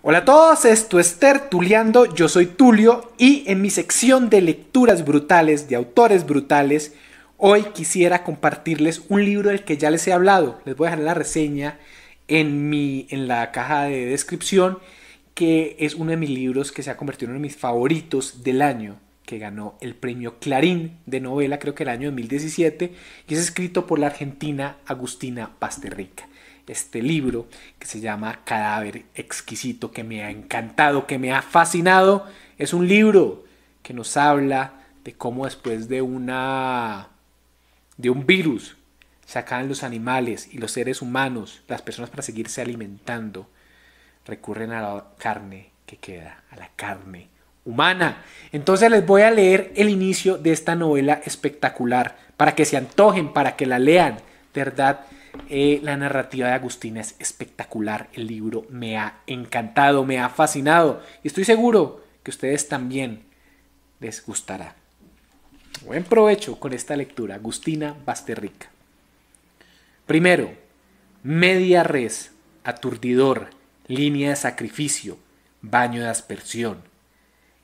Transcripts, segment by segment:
Hola a todos, esto es Tuleando, yo soy Tulio y en mi sección de lecturas brutales, de autores brutales, hoy quisiera compartirles un libro del que ya les he hablado. Les voy a dejar la reseña en, mi, en la caja de descripción, que es uno de mis libros que se ha convertido en uno de mis favoritos del año, que ganó el premio Clarín de novela, creo que el año 2017, y es escrito por la argentina Agustina Pasterrica este libro que se llama Cadáver Exquisito, que me ha encantado, que me ha fascinado. Es un libro que nos habla de cómo después de una de un virus sacan los animales y los seres humanos, las personas para seguirse alimentando, recurren a la carne que queda, a la carne humana. Entonces les voy a leer el inicio de esta novela espectacular para que se antojen, para que la lean, de verdad eh, la narrativa de Agustina es espectacular. El libro me ha encantado, me ha fascinado. Y estoy seguro que a ustedes también les gustará. Buen provecho con esta lectura. Agustina Basterrica. Primero, media res, aturdidor, línea de sacrificio, baño de aspersión.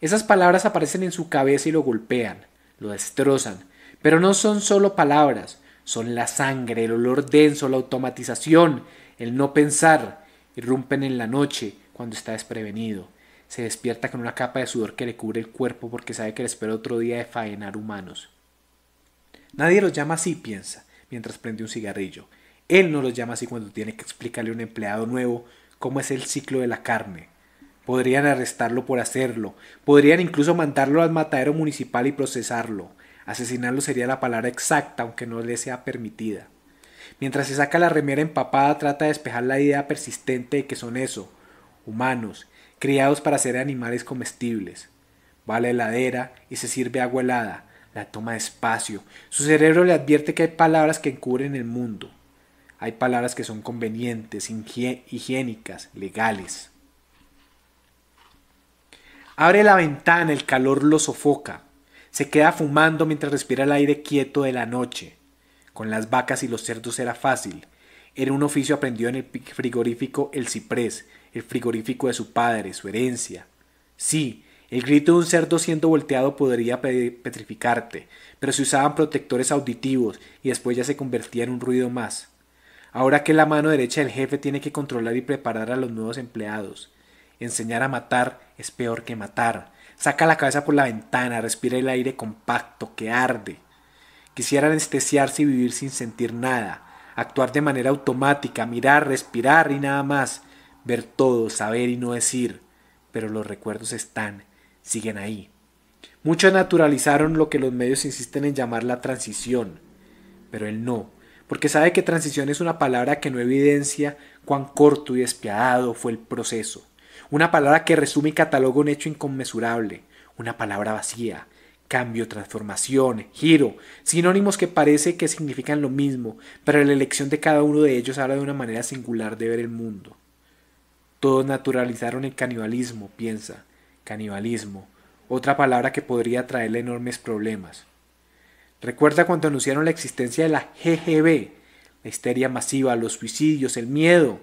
Esas palabras aparecen en su cabeza y lo golpean, lo destrozan, pero no son solo palabras, son la sangre, el olor denso, la automatización, el no pensar. Irrumpen en la noche cuando está desprevenido. Se despierta con una capa de sudor que le cubre el cuerpo porque sabe que le espera otro día de faenar humanos. Nadie los llama así, piensa, mientras prende un cigarrillo. Él no los llama así cuando tiene que explicarle a un empleado nuevo cómo es el ciclo de la carne. Podrían arrestarlo por hacerlo, podrían incluso mandarlo al matadero municipal y procesarlo. Asesinarlo sería la palabra exacta, aunque no le sea permitida. Mientras se saca la remera empapada, trata de despejar la idea persistente de que son eso, humanos, criados para ser animales comestibles. Va a la heladera y se sirve agua helada, la toma despacio. Su cerebro le advierte que hay palabras que encubren el mundo. Hay palabras que son convenientes, higiénicas, legales. Abre la ventana, el calor lo sofoca. Se queda fumando mientras respira el aire quieto de la noche. Con las vacas y los cerdos era fácil. Era un oficio aprendido en el frigorífico El Ciprés, el frigorífico de su padre, su herencia. Sí, el grito de un cerdo siendo volteado podría petrificarte, pero se usaban protectores auditivos y después ya se convertía en un ruido más. Ahora que la mano derecha del jefe tiene que controlar y preparar a los nuevos empleados. Enseñar a matar es peor que matar. Saca la cabeza por la ventana, respira el aire compacto que arde. Quisiera anestesiarse y vivir sin sentir nada, actuar de manera automática, mirar, respirar y nada más, ver todo, saber y no decir. Pero los recuerdos están, siguen ahí. Muchos naturalizaron lo que los medios insisten en llamar la transición, pero él no, porque sabe que transición es una palabra que no evidencia cuán corto y despiadado fue el proceso. Una palabra que resume y cataloga un hecho inconmensurable, una palabra vacía, cambio, transformación, giro, sinónimos que parece que significan lo mismo, pero la elección de cada uno de ellos habla de una manera singular de ver el mundo. Todos naturalizaron el canibalismo, piensa, canibalismo, otra palabra que podría traerle enormes problemas. Recuerda cuando anunciaron la existencia de la GGB, la histeria masiva, los suicidios, el miedo.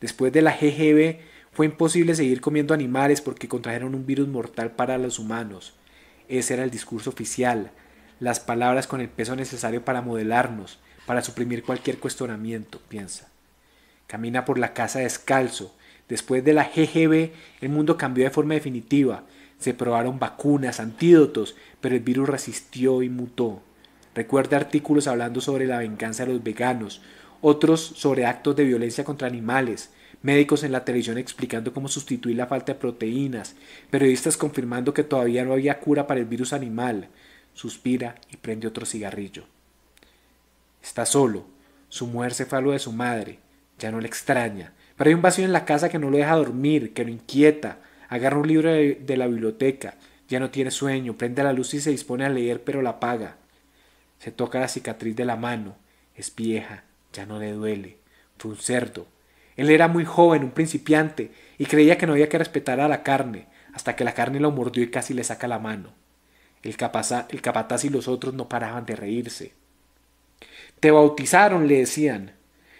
Después de la GGB fue imposible seguir comiendo animales porque contrajeron un virus mortal para los humanos. Ese era el discurso oficial, las palabras con el peso necesario para modelarnos, para suprimir cualquier cuestionamiento, piensa. Camina por la casa descalzo. Después de la GGB, el mundo cambió de forma definitiva. Se probaron vacunas, antídotos, pero el virus resistió y mutó. Recuerda artículos hablando sobre la venganza de los veganos, otros sobre actos de violencia contra animales, médicos en la televisión explicando cómo sustituir la falta de proteínas, periodistas confirmando que todavía no había cura para el virus animal. Suspira y prende otro cigarrillo. Está solo. Su mujer se fue a lo de su madre. Ya no le extraña. Pero hay un vacío en la casa que no lo deja dormir, que lo inquieta. Agarra un libro de, la biblioteca. Ya no tiene sueño. Prende la luz y se dispone a leer, pero la apaga. Se toca la cicatriz de la mano. Es vieja. Ya no le duele. Fue un cerdo él era muy joven, un principiante, y creía que no había que respetar a la carne, hasta que la carne lo mordió y casi le saca la mano. El, capataz y los otros no paraban de reírse. Te bautizaron, le decían.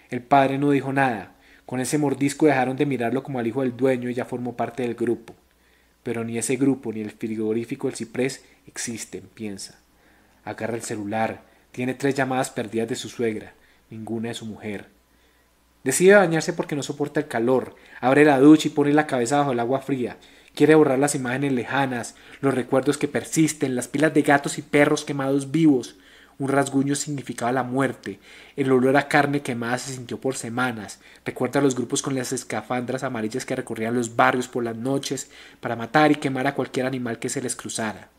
El padre no dijo nada. Con ese mordisco dejaron de mirarlo como al hijo del dueño y ya formó parte del grupo. Pero ni ese grupo ni el frigorífico del ciprés existen, piensa. Agarra el celular. Tiene tres llamadas perdidas de su suegra, ninguna de su mujer. Decide bañarse porque no soporta el calor, abre la ducha y pone la cabeza bajo el agua fría. Quiere borrar las imágenes lejanas, los recuerdos que persisten, las pilas de gatos y perros quemados vivos. Un rasguño significaba la muerte. El olor a carne quemada se sintió por semanas. Recuerda a los grupos con las escafandras amarillas que recorrían los barrios por las noches para matar y quemar a cualquier animal que se les cruzara.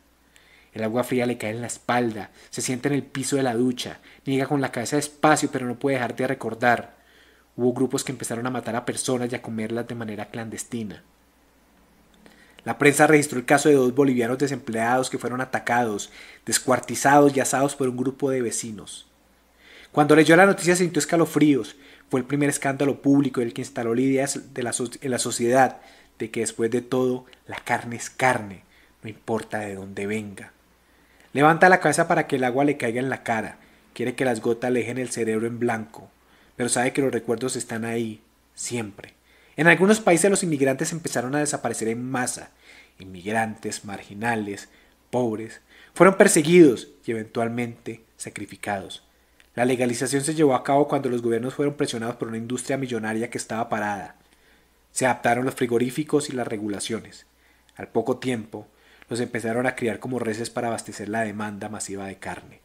El agua fría le cae en la espalda, se siente en el piso de la ducha, niega con la cabeza despacio pero no puede dejar de recordar. Hubo grupos que empezaron a matar a personas y a comerlas de manera clandestina. La prensa registró el caso de dos bolivianos desempleados que fueron atacados, descuartizados y asados por un grupo de vecinos. Cuando leyó la noticia sintió escalofríos. Fue el primer escándalo público el que instaló la idea de en la sociedad de que después de todo la carne es carne, no importa de dónde venga. Levanta la cabeza para que el agua le caiga en la cara. Quiere que las gotas le el cerebro en blanco pero sabe que los recuerdos están ahí, siempre. En algunos países los inmigrantes empezaron a desaparecer en masa. Inmigrantes, marginales, pobres, fueron perseguidos y eventualmente sacrificados. La legalización se llevó a cabo cuando los gobiernos fueron presionados por una industria millonaria que estaba parada. Se adaptaron los frigoríficos y las regulaciones. Al poco tiempo, los empezaron a criar como reses para abastecer la demanda masiva de carne.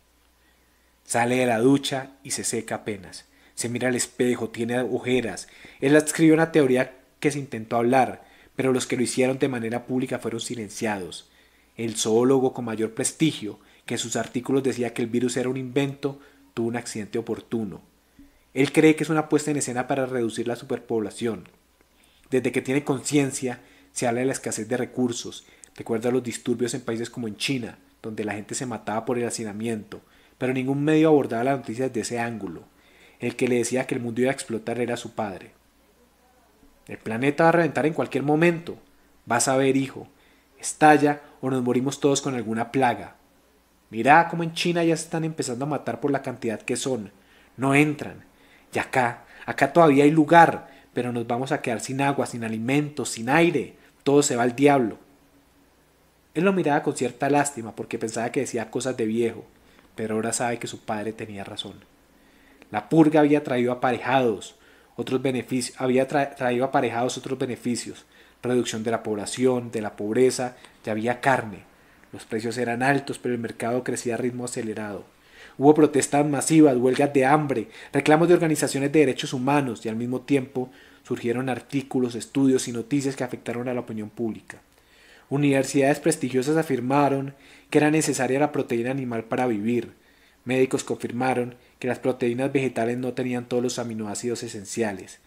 Sale de la ducha y se seca apenas se mira al espejo, tiene agujeras. Él escribió una teoría que se intentó hablar, pero los que lo hicieron de manera pública fueron silenciados. El zoólogo con mayor prestigio, que en sus artículos decía que el virus era un invento, tuvo un accidente oportuno. Él cree que es una puesta en escena para reducir la superpoblación. Desde que tiene conciencia, se habla de la escasez de recursos, recuerda los disturbios en países como en China, donde la gente se mataba por el hacinamiento, pero ningún medio abordaba las noticias desde ese ángulo. El que le decía que el mundo iba a explotar era su padre. El planeta va a reventar en cualquier momento. Vas a ver, hijo. Estalla o nos morimos todos con alguna plaga. Mirá cómo en China ya se están empezando a matar por la cantidad que son. No entran. Y acá, acá todavía hay lugar, pero nos vamos a quedar sin agua, sin alimentos, sin aire. Todo se va al diablo. Él lo miraba con cierta lástima porque pensaba que decía cosas de viejo, pero ahora sabe que su padre tenía razón. La purga había traído aparejados otros beneficios, había traído aparejados otros beneficios, reducción de la población, de la pobreza, ya había carne. Los precios eran altos, pero el mercado crecía a ritmo acelerado. Hubo protestas masivas, huelgas de hambre, reclamos de organizaciones de derechos humanos y al mismo tiempo surgieron artículos, estudios y noticias que afectaron a la opinión pública. Universidades prestigiosas afirmaron que era necesaria la proteína animal para vivir. Médicos confirmaron que las proteínas vegetales no tenían todos los aminoácidos esenciales.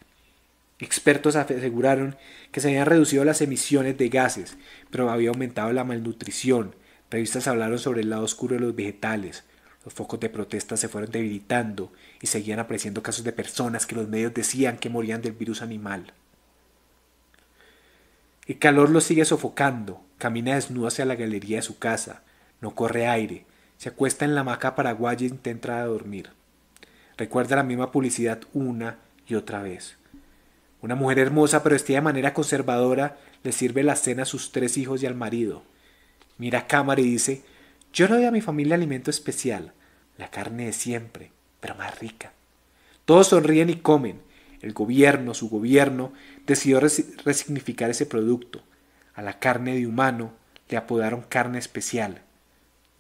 Expertos aseguraron que se habían reducido las emisiones de gases, pero había aumentado la malnutrición. Revistas hablaron sobre el lado oscuro de los vegetales. Los focos de protesta se fueron debilitando y seguían apareciendo casos de personas que los medios decían que morían del virus animal. El calor lo sigue sofocando. Camina desnudo hacia la galería de su casa. No corre aire. Se acuesta en la hamaca paraguaya e intenta dormir recuerda la misma publicidad una y otra vez. Una mujer hermosa pero vestida de manera conservadora le sirve la cena a sus tres hijos y al marido. Mira a cámara y dice, yo le doy a mi familia alimento especial, la carne de siempre, pero más rica. Todos sonríen y comen. El gobierno, su gobierno, decidió resignificar ese producto. A la carne de humano le apodaron carne especial.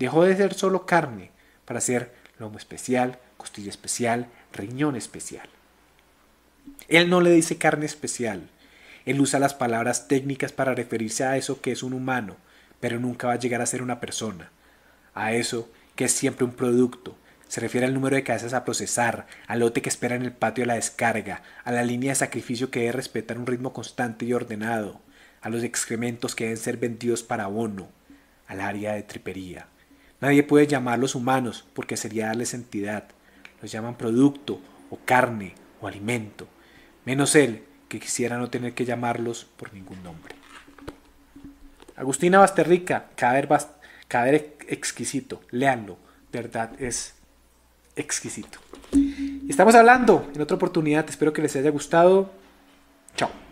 Dejó de ser solo carne para ser lomo especial, costilla especial, riñón especial. Él no le dice carne especial. Él usa las palabras técnicas para referirse a eso que es un humano, pero nunca va a llegar a ser una persona. A eso que es siempre un producto. Se refiere al número de cabezas a procesar, al lote que espera en el patio de la descarga, a la línea de sacrificio que debe respetar un ritmo constante y ordenado, a los excrementos que deben ser vendidos para abono, al área de tripería. Nadie puede llamarlos humanos porque sería darles entidad los llaman producto o carne o alimento, menos él que quisiera no tener que llamarlos por ningún nombre. Agustina Basterrica, cadáver, exquisito, léanlo, verdad es exquisito. Estamos hablando en otra oportunidad, espero que les haya gustado. Chao.